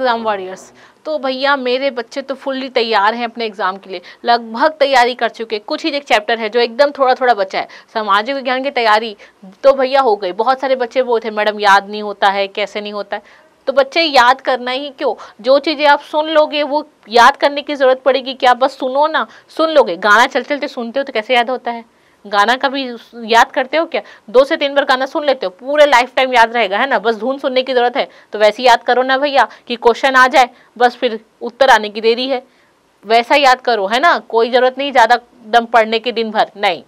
exam warriors तो भैया मेरे बच्चे तो फुल्ली तैयार हैं अपने एग्ज़ाम के लिए लगभग तैयारी कर चुके कुछ ही एक चैप्टर है जो एकदम थोड़ा थोड़ा बचा है सामाजिक विज्ञान की तैयारी तो भैया हो गई बहुत सारे बच्चे वो थे मैडम याद नहीं होता है कैसे नहीं होता है तो बच्चे याद करना ही क्यों जो चीज़ें आप सुन लोगे वो याद करने की ज़रूरत पड़ेगी कि आप बस सुनो ना सुन लोगे गाना चलते चलते सुनते हो तो कैसे याद होता है गाना कभी याद करते हो क्या दो से तीन बार गाना सुन लेते हो पूरे लाइफ टाइम याद रहेगा है ना बस धुन सुनने की जरूरत है तो वैसे याद करो ना भैया कि क्वेश्चन आ जाए बस फिर उत्तर आने की देरी है वैसा याद करो है ना कोई ज़रूरत नहीं ज़्यादा दम पढ़ने के दिन भर नहीं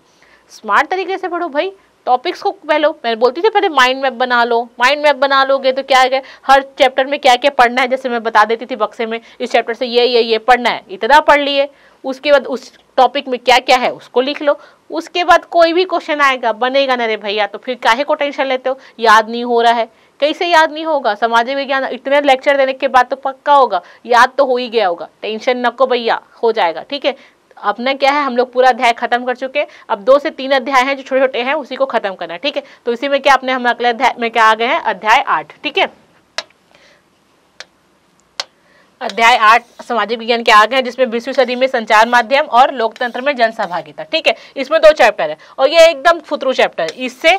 स्मार्ट तरीके से पढ़ो भाई टॉपिक्स को पहले मैं बोलती थी पहले माइंड मैप बना लो माइंड मैप बना लोगे तो क्या है हर चैप्टर में क्या क्या पढ़ना है जैसे मैं बता देती थी बक्से में इस चैप्टर से ये ये ये पढ़ना है इतना पढ़ लिए उसके बाद उस टॉपिक में क्या क्या है उसको लिख लो उसके बाद कोई भी क्वेश्चन आएगा बनेगा ना रे भैया तो फिर काहे को टेंशन लेते हो याद नहीं हो रहा है कैसे याद नहीं होगा समाज विज्ञान इतने लेक्चर देने के बाद तो पक्का होगा याद तो हो ही गया होगा टेंशन नको भैया हो जाएगा ठीक है अपना क्या है हम लोग पूरा अध्याय खत्म कर चुके अब दो से तीन अध्याय हैं जो छोटे छोटे हैं उसी को खत्म करना ठीक है तो इसी में क्या अपने हम अगले अध्याय में क्या आ गए हैं अध्याय आठ ठीक है अध्याय आठ सामाजिक विज्ञान के आगे है जिसमें बीसवीं सदी में संचार माध्यम और लोकतंत्र में जनसभागिता ठीक है इसमें दो चैप्टर है और ये एकदम फुतरू चैप्टर है इससे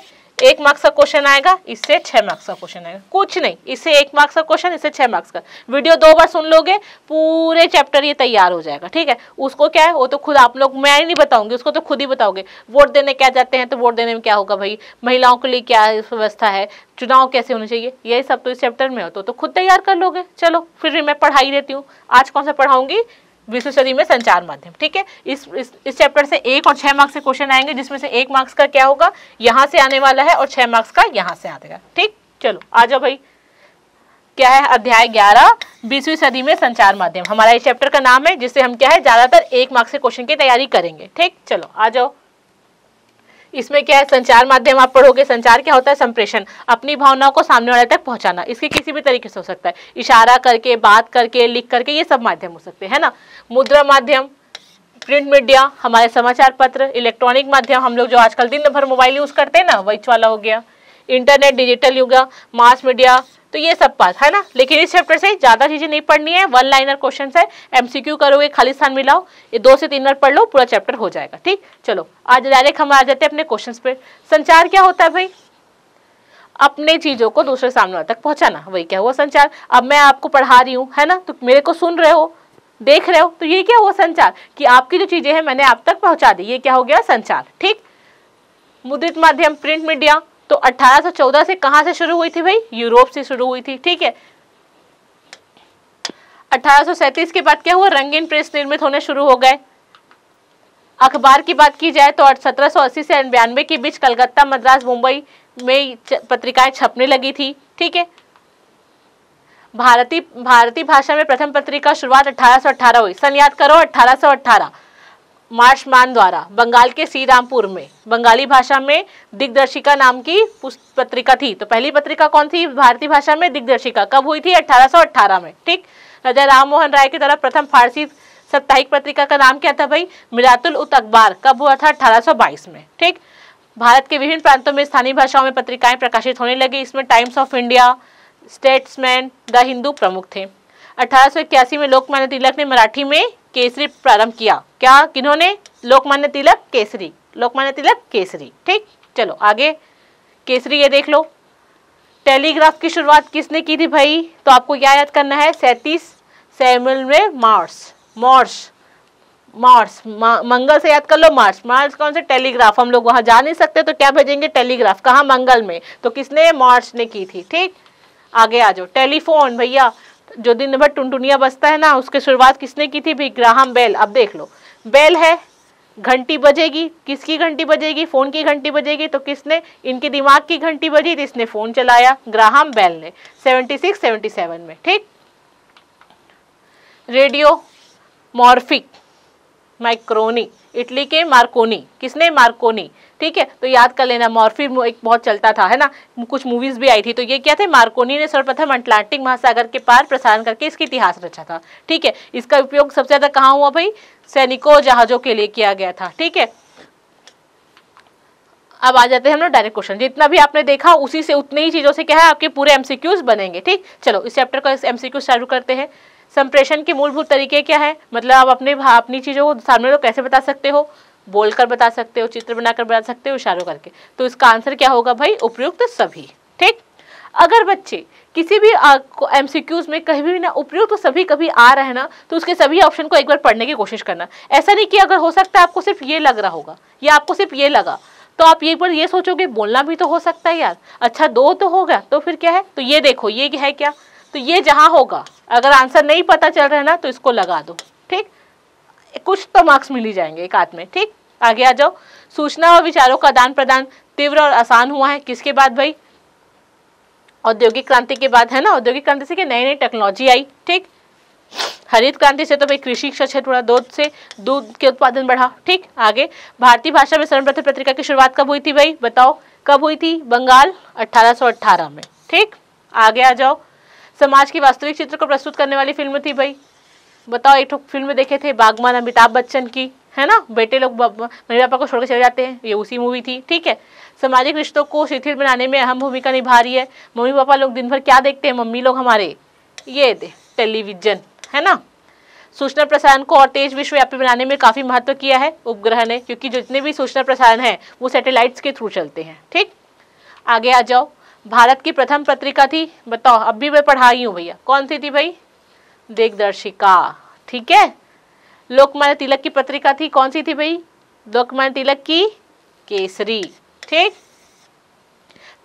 एक मार्क्स का क्वेश्चन आएगा इससे छह मार्क्स का क्वेश्चन आएगा कुछ नहीं इससे एक मार्क्स का क्वेश्चन इससे छह मार्क्स का वीडियो दो बार सुन लोगे पूरे चैप्टर ये तैयार हो जाएगा ठीक है उसको क्या है वो तो खुद आप लोग मैं नहीं बताऊंगी उसको तो खुद ही बताओगे वोट देने क्या जाते हैं तो वोट देने में क्या होगा भाई महिलाओं के लिए क्या व्यवस्था है चुनाव कैसे होने चाहिए यही सब तो इस चैप्टर में हो तो, तो, खुद तैयार कर लोगे चलो फिर भी मैं पढ़ाई देती हूँ आज कौन सा पढ़ाऊंगी सदी में संचार माध्यम ठीक है इस इस, इस चैप्टर से एक और छह मार्क्स के क्वेश्चन आएंगे जिसमें से एक मार्क्स का क्या होगा यहाँ से आने वाला है और छह मार्क्स का यहाँ से आएगा ठीक चलो आ जाओ भाई क्या है अध्याय ग्यारह बीसवीं सदी में संचार माध्यम हमारा इस चैप्टर का नाम है जिससे हम क्या है ज्यादातर एक मार्क्स के क्वेश्चन की तैयारी करेंगे ठीक चलो आ जाओ इसमें क्या है संचार माध्यम आप पढ़ोगे संचार क्या होता है संप्रेषण अपनी भावनाओं को सामने वाले तक पहुंचाना इसके किसी भी तरीके से हो सकता है इशारा करके बात करके लिख करके ये सब माध्यम हो सकते हैं ना मुद्रा माध्यम प्रिंट मीडिया हमारे समाचार पत्र इलेक्ट्रॉनिक माध्यम हम लोग जो आजकल दिन भर मोबाइल यूज़ करते हैं ना वही वाला हो गया इंटरनेट डिजिटल युग मास मीडिया तो ये सब पास है ना लेकिन इस चैप्टर से ज़्यादा चीज़ें नहीं पढ़नी है वन लाइनर क्वेश्चन है एम करोगे खाली स्थान मिलाओ ये दो से तीन बार पढ़ लो पूरा चैप्टर हो जाएगा ठीक चलो आज डायरेक्ट हम आ जाते हैं अपने क्वेश्चन पर संचार क्या होता है भाई अपने चीज़ों को दूसरे सामने तक पहुँचाना वही क्या हुआ संचार अब मैं आपको पढ़ा रही हूँ है ना तो मेरे को सुन रहे हो देख रहे हो तो ये क्या हुआ संचार कि आपकी जो चीजें हैं मैंने आप तक पहुंचा दी ये क्या हो गया संचार ठीक मुद्रित माध्यम प्रिंट मीडिया तो 1814 से कहां से शुरू हुई थी भाई यूरोप से शुरू हुई थी ठीक है 1837 के बाद क्या हुआ रंगीन प्रेस निर्मित होने शुरू हो गए अखबार की बात की जाए तो सत्रह से बयानवे के बीच कलकत्ता मद्रास मुंबई में पत्रिकाएं छपने लगी थी ठीक है भारतीय भारतीय भाषा में प्रथम पत्रिका शुरुआत 1818 हुई सन याद करो 1818 मार्च मान द्वारा बंगाल के सी रामपुर में बंगाली भाषा में दिग्दर्शिका नाम की पत्रिका थी तो पहली पत्रिका कौन थी भारतीय भाषा में दिग्दर्शिका कब हुई थी 1818 में ठीक राजा राम मोहन राय की तरफ प्रथम फारसी साप्ताहिक पत्रिका का नाम क्या था भाई मिरातुल उत अखबार कब हुआ था अठारह में ठीक भारत के विभिन्न प्रांतों में स्थानीय भाषाओं में पत्रिकाएं प्रकाशित होने लगी इसमें Times of India Statesman the Hindu प्रमुख थे अठारह में लोकमान्य तिलक ने मराठी में केसरी प्रारंभ किया क्या किन्होंने लोकमान्य तिलक केसरी लोकमान्य तिलक केसरी ठीक चलो आगे केसरी ये देख लो टेलीग्राफ की शुरुआत किसने की थी भाई तो आपको क्या याद करना है सैंतीस सैमल में मार्स मॉर्स मार्स मंगल से याद कर लो मार्स मार्स कौन से टेलीग्राफ हम लोग वहाँ जा नहीं सकते तो क्या भेजेंगे टेलीग्राफ कहाँ मंगल में तो किसने मार्स ने की थी ठीक आगे आ जाओ टेलीफोन भैया जो दिन भर टुनटुनिया बजता है ना उसके शुरुआत किसने की थी भाई ग्राहम बेल अब देख लो बेल है घंटी बजेगी किसकी घंटी बजेगी फोन की घंटी बजेगी तो किसने इनके दिमाग की घंटी बजी तो इसने फोन चलाया ग्राहम बेल ने 76 77 में ठीक रेडियो मॉर्फिक माइक्रोनी इटली के मार्कोनी किसने मार्कोनी ठीक है तो याद कर लेना मॉर्फी एक बहुत चलता था है ना कुछ मूवीज भी आई थी तो ये क्या थे मार्कोनी ने सर्वप्रथम अटलांटिक महासागर के पार प्रसारण करके इसके इतिहास रचा था ठीक है इसका उपयोग सबसे ज्यादा कहाँ हुआ भाई सैनिकों जहाजों के लिए किया गया था ठीक है अब आ जाते हैं हम लोग डायरेक्ट क्वेश्चन जितना भी आपने देखा उसी से उतनी ही चीज़ों से क्या है आपके पूरे एमसीक्यूज बनेंगे ठीक चलो इस चैप्टर का एमसीक्यू चालू करते हैं संप्रेषण के मूलभूत तरीके क्या है मतलब आप अपने हाँ, अपनी चीज़ों को सामने लोग कैसे बता सकते हो बोलकर बता सकते हो चित्र बनाकर बता सकते हो इशारों करके तो इसका आंसर क्या होगा भाई उपयुक्त सभी ठीक अगर बच्चे किसी भी एम में कहीं भी ना उपयुक्त तो सभी कभी आ रहे हैं ना तो उसके सभी ऑप्शन को एक बार पढ़ने की कोशिश करना ऐसा नहीं कि अगर हो सकता है आपको सिर्फ ये लग रहा होगा या आपको सिर्फ ये लगा तो आप एक बार ये सोचोगे बोलना भी तो हो सकता है यार अच्छा दो तो होगा तो फिर क्या है तो ये देखो ये है क्या तो ये जहाँ होगा अगर आंसर नहीं पता चल रहा है ना तो इसको लगा दो ठीक कुछ तो मार्क्स मिल ही जाएंगे एक हाथ में ठीक आगे आ जाओ सूचना और विचारों का आदान प्रदान तीव्र और आसान हुआ है किसके बाद भाई औद्योगिक क्रांति के बाद है ना औद्योगिक क्रांति से नई नई टेक्नोलॉजी आई ठीक हरित क्रांति से तो भाई कृषि क्षेत्र दूध से दूध के उत्पादन बढ़ा ठीक आगे भारतीय भाषा में सर्वप्रथम पत्रिका की शुरुआत कब हुई थी भाई बताओ कब हुई थी बंगाल 1818 में ठीक आगे आ जाओ समाज की वास्तविक चित्र को प्रस्तुत करने वाली फिल्म थी भाई बताओ एक फिल्म देखे थे बागमान अमिताभ बच्चन की है ना बेटे लोग मम्मी पापा को छोड़कर चले जाते हैं ये उसी मूवी थी ठीक है सामाजिक रिश्तों को शिथिल बनाने में अहम भूमिका निभा रही है मम्मी पापा लोग दिन भर क्या देखते हैं मम्मी लोग हमारे ये दे टेलीविजन है ना सूचना प्रसारण को और तेज विश्वव्यापी बनाने में काफ़ी महत्व किया है उपग्रह ने क्योंकि जितने भी सूचना प्रसारण हैं वो सैटेलाइट्स के थ्रू चलते हैं ठीक आगे आ जाओ भारत की प्रथम पत्रिका थी बताओ अब भी मैं पढ़ाई हूँ भैया कौन सी थी भाई दिग्दर्शिका ठीक है लोकमान्य तिलक की पत्रिका थी कौन सी थी भाई लोकमान्य तिलक की केसरी ठीक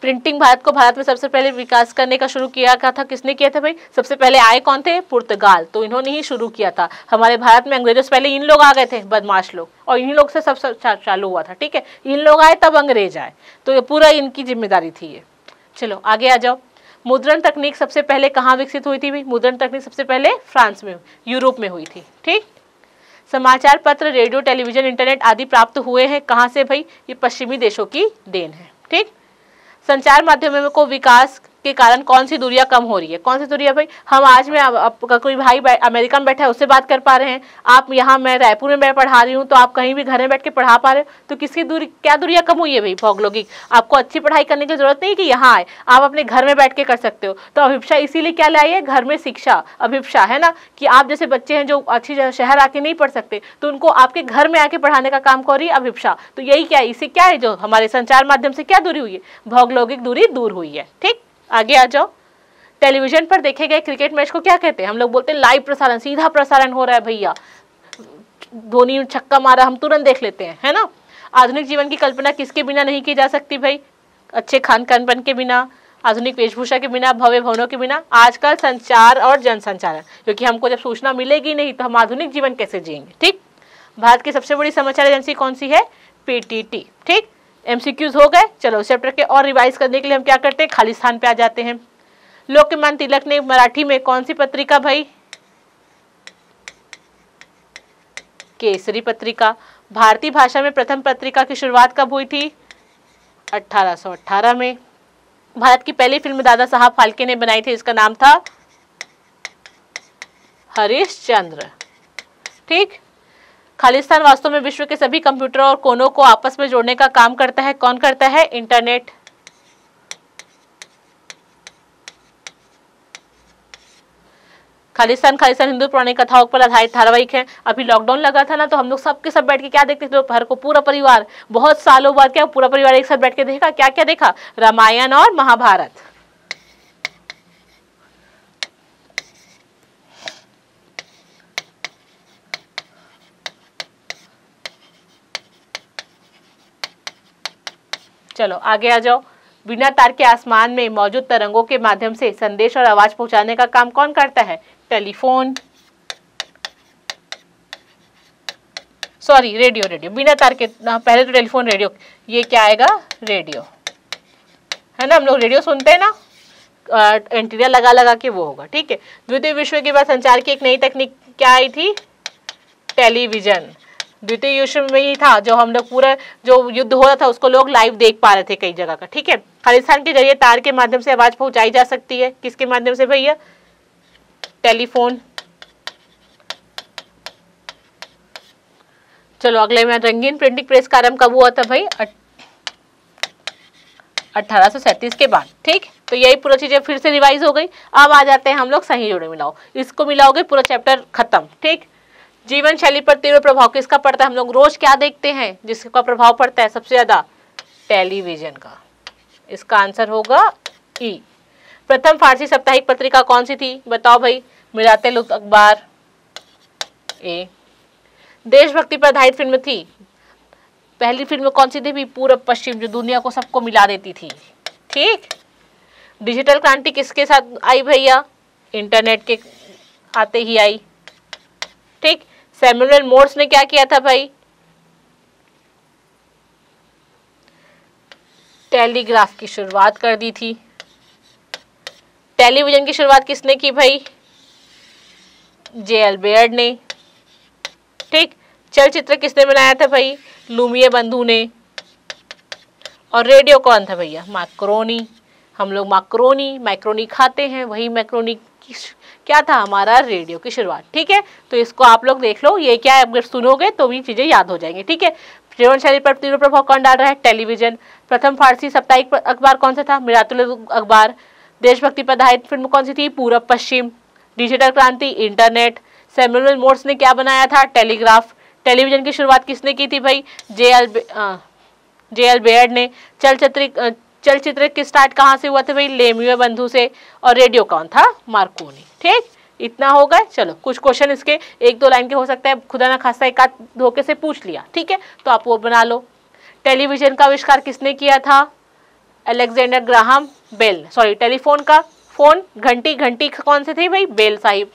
प्रिंटिंग भारत को भारत में सबसे पहले विकास करने का शुरू किया था किसने किया था भाई सबसे पहले आए कौन थे पुर्तगाल तो इन्होंने ही शुरू किया था हमारे भारत में अंग्रेजों से पहले इन लोग आ गए थे बदमाश लोग और इन्हीं लोग से सब चालू हुआ था ठीक है इन लोग आए तब अंग्रेज आए तो ये पूरा इनकी जिम्मेदारी थी ये चलो आगे आ जाओ मुद्रण तकनीक सबसे पहले कहाँ विकसित हुई थी भाई मुद्रण तकनीक सबसे पहले फ्रांस में यूरोप में हुई थी ठीक समाचार पत्र रेडियो टेलीविजन इंटरनेट आदि प्राप्त हुए हैं कहाँ से भाई ये पश्चिमी देशों की देन है ठीक संचार माध्यमों को विकास के कारण कौन सी दूरियां कम हो रही है कौन सी दूरियां भाई हम आज में आपका कोई भाई अमेरिका में बैठा है उससे बात कर पा रहे हैं आप यहाँ मैं रायपुर में मैं पढ़ा रही हूँ तो आप कहीं भी घर में बैठ के पढ़ा पा रहे हो तो किसकी दूरी क्या दूरियाँ कम हुई है भाई भौगोलिक आपको अच्छी पढ़ाई करने की जरूरत नहीं कि यहाँ आए आप अपने घर में बैठ के कर सकते हो तो अभिप्सा इसीलिए क्या लाई है घर में शिक्षा अभिप्सा है ना कि आप जैसे बच्चे हैं जो अच्छी शहर आके नहीं पढ़ सकते तो उनको आपके घर में आके पढ़ाने का काम कर रही है अभिपक्षा तो यही क्या है इसे क्या है जो हमारे संचार माध्यम से क्या दूरी हुई है भौगोलिक दूरी दूर हुई है ठीक आगे आ जाओ टेलीविजन पर देखे गए क्रिकेट मैच को क्या कहते हैं हम लोग बोलते हैं लाइव प्रसारण सीधा प्रसारण हो रहा है भैया धोनी छक्का मारा हम तुरंत देख लेते हैं है ना आधुनिक जीवन की कल्पना किसके बिना नहीं की जा सकती भाई अच्छे खान खानपन के बिना आधुनिक वेशभूषा के बिना भव्य भवनों के बिना आजकल संचार और जनसंचार क्योंकि हमको जब सूचना मिलेगी नहीं तो हम आधुनिक जीवन कैसे जिएंगे ठीक भारत की सबसे बड़ी समाचार एजेंसी कौन सी है पीटीटी ठीक एमसीक्यूज हो गए चलो चैप्टर के और रिवाइज करने के लिए हम क्या करते हैं खाली स्थान पे आ जाते हैं लोकमान तिलक ने मराठी में कौन सी पत्रिका भाई केसरी पत्रिका भारतीय भाषा में प्रथम पत्रिका की शुरुआत कब हुई थी 1818 में भारत की पहली फिल्म दादा साहब फाल्के ने बनाई थी इसका नाम था हरीश चंद्र ठीक खालिस्तान वास्तव में विश्व के सभी कंप्यूटर और कोनों को आपस में जोड़ने का काम करता है कौन करता है इंटरनेट खालिस्तान खालिस्तान हिंदू पुरानी कथाओं पर आधारित धारावाहिक है अभी लॉकडाउन लगा था ना तो हम लोग सबके सब बैठ के क्या देखते थे दोपहर को पूरा परिवार बहुत सालों बाद क्या पूरा परिवार एक साथ बैठ के देखा क्या क्या देखा रामायण और महाभारत चलो आगे आ जाओ बिना तार के आसमान में मौजूद तरंगों के माध्यम से संदेश और आवाज पहुंचाने का काम कौन करता है टेलीफोन सॉरी रेडियो रेडियो बिना तार के पहले तो टेलीफोन रेडियो ये क्या आएगा रेडियो है ना हम लोग रेडियो सुनते हैं ना एंटीरिया लगा लगा के वो होगा ठीक है द्वितीय विश्व के बाद संचार की एक नई तकनीक क्या आई थी टेलीविजन द्वितीय युद्ध में ही था जो हम लोग पूरा जो युद्ध हो रहा था उसको लोग लाइव देख पा रहे थे कई जगह का ठीक है खालिस्तान के जरिए तार के माध्यम से आवाज पहुंचाई जा सकती है किसके माध्यम से भैया टेलीफोन चलो अगले में रंगीन प्रिंटिंग प्रेस का आरंभ कब हुआ था भाई अट्ठारह के बाद ठीक तो यही पूरा चीजें फिर से रिवाइज हो गई अब आ जाते हैं हम लोग सही जोड़े मिलाओ इसको मिलाओगे पूरा चैप्टर खत्म ठीक जीवन शैली पर तीव्र प्रभाव किसका पड़ता है हम लोग रोज क्या देखते हैं जिसका प्रभाव पड़ता है सबसे ज्यादा टेलीविजन का इसका आंसर होगा ई प्रथम फारसी साप्ताहिक पत्रिका कौन सी थी बताओ भाई मिलाते लुक अखबार ए देशभक्ति पर आधारित फिल्म थी पहली फिल्म कौन सी थी पूरा पश्चिम जो दुनिया को सबको मिला देती थी ठीक डिजिटल क्रांति किसके साथ आई भैया इंटरनेट के आते ही आई ठीक सैमुअल मोर्स ने क्या किया था भाई टेलीग्राफ की शुरुआत कर दी थी टेलीविजन की शुरुआत किसने की भाई जे एल बेयर्ड ने ठीक चलचित्र किसने बनाया था भाई लूमिया बंधु ने और रेडियो कौन था भैया माक्रोनी हम लोग मैक्रोनी मैक्रोनी खाते हैं वही मैक्रोनी की क्या था हमारा रेडियो की शुरुआत ठीक है तो इसको आप लोग देख लो ये क्या है अगर सुनोगे तो भी चीज़ें याद हो जाएंगी ठीक है जीवन शैली पर तीनों प्रभाव कौन डाल रहा है टेलीविजन प्रथम फारसी साप्ताहिक अखबार कौन सा था मिरातुल अखबार देशभक्ति पर आधारित फिल्म कौन सी थी पूरब पश्चिम डिजिटल क्रांति इंटरनेट सैमुअल मोर्स ने क्या बनाया था टेलीग्राफ टेलीविजन की शुरुआत किसने की थी भाई J L J L Baird ने चलचित्र चलचित्र की स्टार्ट कहाँ से हुआ था भाई लेमियो बंधु से और रेडियो कौन था मार्कोनी ठीक इतना होगा चलो कुछ क्वेश्चन इसके एक दो लाइन के हो सकता है खुदा ना खासा एक धोखे से पूछ लिया ठीक है तो आप वो बना लो टेलीविजन का आविष्कार किसने किया था Alexander Graham Bell sorry telephone का फोन घंटी घंटी कौन से थे भाई बेल साहिब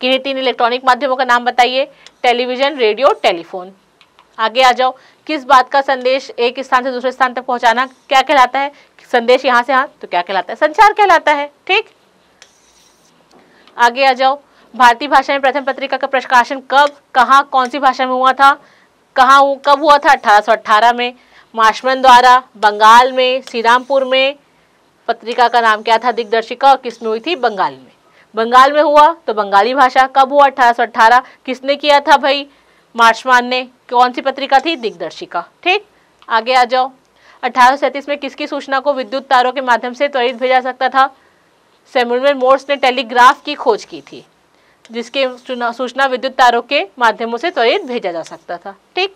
किन्हीं तीन इलेक्ट्रॉनिक माध्यमों का नाम बताइए टेलीविजन रेडियो टेलीफोन आगे आ जाओ किस बात का संदेश एक स्थान से दूसरे स्थान तक पहुंचाना क्या कहलाता है संदेश यहां से यहां तो क्या कहलाता है संचार कहलाता है ठीक आगे आ जाओ भारतीय भाषा में प्रथम पत्रिका का प्रकाशन कब कहा कौन सी भाषा में हुआ था कहाँ कब हुआ था 1818 में माशमन द्वारा बंगाल में श्रीरामपुर में पत्रिका का नाम क्या था दिग्दर्शिका और किसमें हुई थी बंगाल में बंगाल में हुआ तो बंगाली भाषा कब हुआ अठारह किसने किया था भाई मार्शमान ने कौन सी पत्रिका थी दिग्दर्शिका ठीक आगे आ जाओ अठारह में किसकी सूचना को विद्युत तारों के माध्यम से त्वरित भेजा सकता था सेमुअल मोर्स ने टेलीग्राफ की खोज की थी जिसके सूचना विद्युत तारों के माध्यमों से त्वरित भेजा जा सकता था ठीक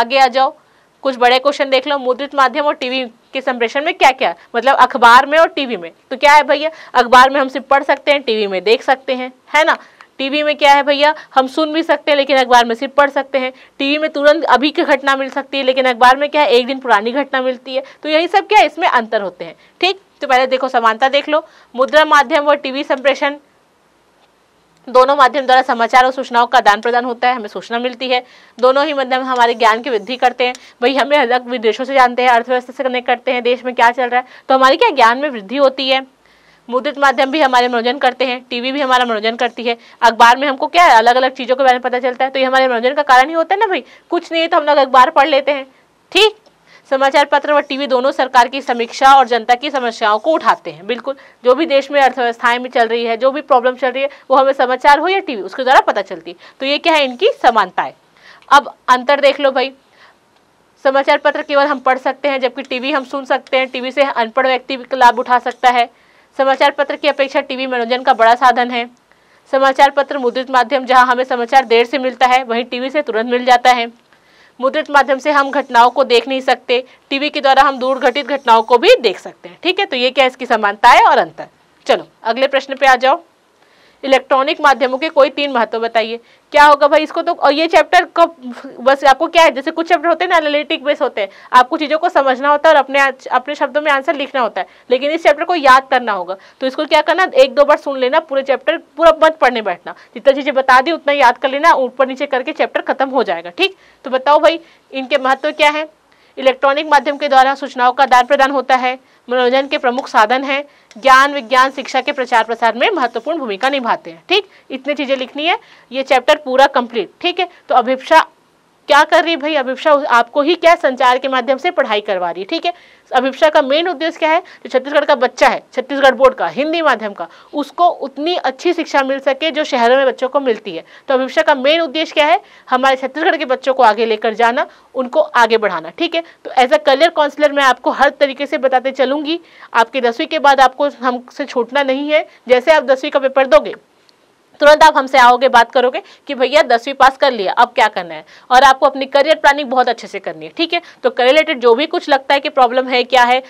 आगे आ जाओ कुछ बड़े क्वेश्चन देख लो मुद्रित माध्यम और टीवी के संप्रेषण में क्या क्या मतलब अखबार में और टीवी में तो क्या है भैया अखबार में हम सिर्फ पढ़ सकते हैं टीवी में देख सकते हैं है ना टीवी में क्या है भैया हम सुन भी सकते हैं लेकिन अखबार में सिर्फ पढ़ सकते हैं टीवी में तुरंत अभी की घटना मिल सकती है लेकिन अखबार में क्या है एक दिन पुरानी घटना मिलती है तो यही सब क्या है इसमें अंतर होते हैं ठीक तो पहले देखो समानता देख लो मुद्रा माध्यम व टीवी संप्रेषण दोनों माध्यम द्वारा समाचार और सूचनाओं का आदान प्रदान होता है हमें सूचना मिलती है दोनों ही माध्यम हमारे ज्ञान की वृद्धि करते हैं भाई हमें अलग विदेशों से जानते हैं अर्थव्यवस्था से कनेक्ट करते हैं देश में क्या चल रहा है तो हमारी क्या ज्ञान में वृद्धि होती है मुद्रित माध्यम भी हमारे मनोरंजन करते हैं टीवी भी हमारा मनोरंजन करती है अखबार में हमको क्या है अलग अलग चीज़ों के बारे में पता चलता है तो ये हमारे मनोरंजन का कारण ही होता है ना भाई कुछ नहीं है तो हम लोग अखबार पढ़ लेते हैं ठीक समाचार पत्र और टीवी दोनों सरकार की समीक्षा और जनता की समस्याओं को उठाते हैं बिल्कुल जो भी देश में अर्थव्यवस्थाएं में चल रही है जो भी प्रॉब्लम चल रही है वो हमें समाचार हो या टीवी उसके द्वारा पता चलती है तो ये क्या है इनकी समानता है अब अंतर देख लो भाई समाचार पत्र केवल हम पढ़ सकते हैं जबकि टीवी हम सुन सकते हैं टीवी से अनपढ़ व्यक्ति लाभ उठा सकता है समाचार पत्र की अपेक्षा टीवी मनोरंजन का बड़ा साधन है समाचार पत्र मुद्रित माध्यम जहां हमें समाचार देर से मिलता है वहीं टीवी से तुरंत मिल जाता है मुद्रित माध्यम से हम घटनाओं को देख नहीं सकते टीवी के द्वारा हम दूर घटित घटनाओं को भी देख सकते हैं ठीक है तो ये क्या इसकी समानता है और अंतर चलो अगले प्रश्न पे आ जाओ इलेक्ट्रॉनिक माध्यमों के कोई तीन महत्व बताइए क्या होगा भाई इसको तो और ये चैप्टर कब बस आपको क्या है जैसे कुछ चैप्टर होते हैं ना एनालिटिक बेस होते हैं आपको चीज़ों को समझना होता है और अपने अपने शब्दों में आंसर लिखना होता है लेकिन इस चैप्टर को याद करना होगा तो इसको क्या करना एक दो बार सुन लेना पूरे चैप्टर पूरा मत पढ़ने बैठना जितना चीज़ें बता दी उतना याद कर लेना ऊपर नीचे करके चैप्टर खत्म हो जाएगा ठीक तो बताओ भाई इनके महत्व क्या है इलेक्ट्रॉनिक माध्यम के द्वारा सूचनाओं का आदान प्रदान होता है मनोरंजन के प्रमुख साधन हैं ज्ञान विज्ञान शिक्षा के प्रचार प्रसार में महत्वपूर्ण भूमिका निभाते हैं ठीक इतनी चीज़ें लिखनी है ये चैप्टर पूरा कंप्लीट ठीक है तो अभिप्सा क्या कर रही है भाई अभिप्सा आपको ही क्या संचार के माध्यम से पढ़ाई करवा रही है ठीक है अभिपक्षा का मेन उद्देश्य क्या है जो छत्तीसगढ़ का बच्चा है छत्तीसगढ़ बोर्ड का हिंदी माध्यम का उसको उतनी अच्छी शिक्षा मिल सके जो शहरों में बच्चों को मिलती है तो अभिप्सा का मेन उद्देश्य क्या है हमारे छत्तीसगढ़ के बच्चों को आगे लेकर जाना उनको आगे बढ़ाना ठीक है तो एज अ करियर काउंसिलर मैं आपको हर तरीके से बताते चलूंगी आपके दसवीं के बाद आपको हमसे छूटना नहीं है जैसे आप दसवीं का पेपर दोगे तुरंत आप हमसे आओगे बात करोगे कि भैया दसवीं पास कर लिया अब क्या करना है और आपको अपनी करियर प्लानिंग बहुत अच्छे से करनी है ठीक है तो करियर रिलेटेड जो भी कुछ लगता है कि प्रॉब्लम है क्या है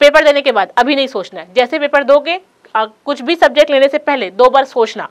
पेपर देने के बाद अभी नहीं सोचना है जैसे पेपर दोगे कुछ भी सब्जेक्ट लेने से पहले दो बार सोचना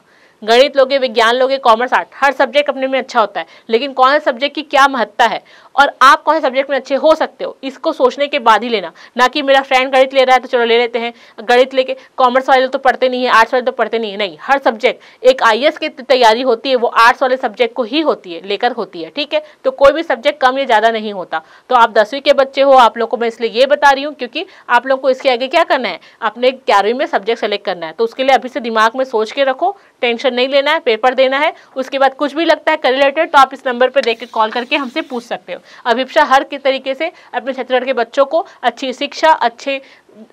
गणित लोगे विज्ञान लोगे कॉमर्स आर्ट हर सब्जेक्ट अपने में अच्छा होता है लेकिन कौन से सब्जेक्ट की क्या महत्ता है और आप कौन से सब्जेक्ट में अच्छे हो सकते हो इसको सोचने के बाद ही लेना ना कि मेरा फ्रेंड गणित ले रहा है तो चलो ले लेते हैं गणित लेके कॉमर्स तो वाले तो पढ़ते नहीं है आर्ट्स वाले तो पढ़ते नहीं है नहीं हर सब्जेक्ट एक आई की तैयारी होती है वो आर्ट्स वाले सब्जेक्ट को ही होती है लेकर होती है ठीक है तो कोई भी सब्जेक्ट कम या ज़्यादा नहीं होता तो आप दसवीं के बच्चे हो आप लोग को मैं इसलिए ये बता रही हूँ क्योंकि आप लोग को इसके आगे क्या करना है अपने ग्यारहवीं में सब्जेक्ट सेलेक्ट करना है तो उसके लिए अभी से दिमाग में सोच के रखो टेंशन टेंशन नहीं लेना है पेपर देना है उसके बाद कुछ भी लगता है रिलेटेड तो आप इस नंबर पर देख कॉल करके हमसे पूछ सकते हो अभिप्सा हर के तरीके से अपने छत्तीसगढ़ के बच्चों को अच्छी शिक्षा अच्छे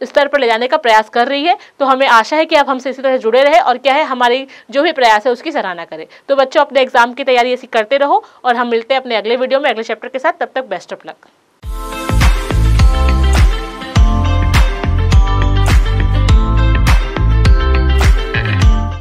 स्तर पर ले जाने का प्रयास कर रही है तो हमें आशा है कि आप हमसे इसी तरह जुड़े रहे और क्या है हमारी जो भी प्रयास है उसकी सराहना करें तो बच्चों अपने एग्जाम की तैयारी ऐसी करते रहो और हम मिलते हैं अपने अगले वीडियो में अगले चैप्टर के साथ तब तक बेस्ट ऑफ लक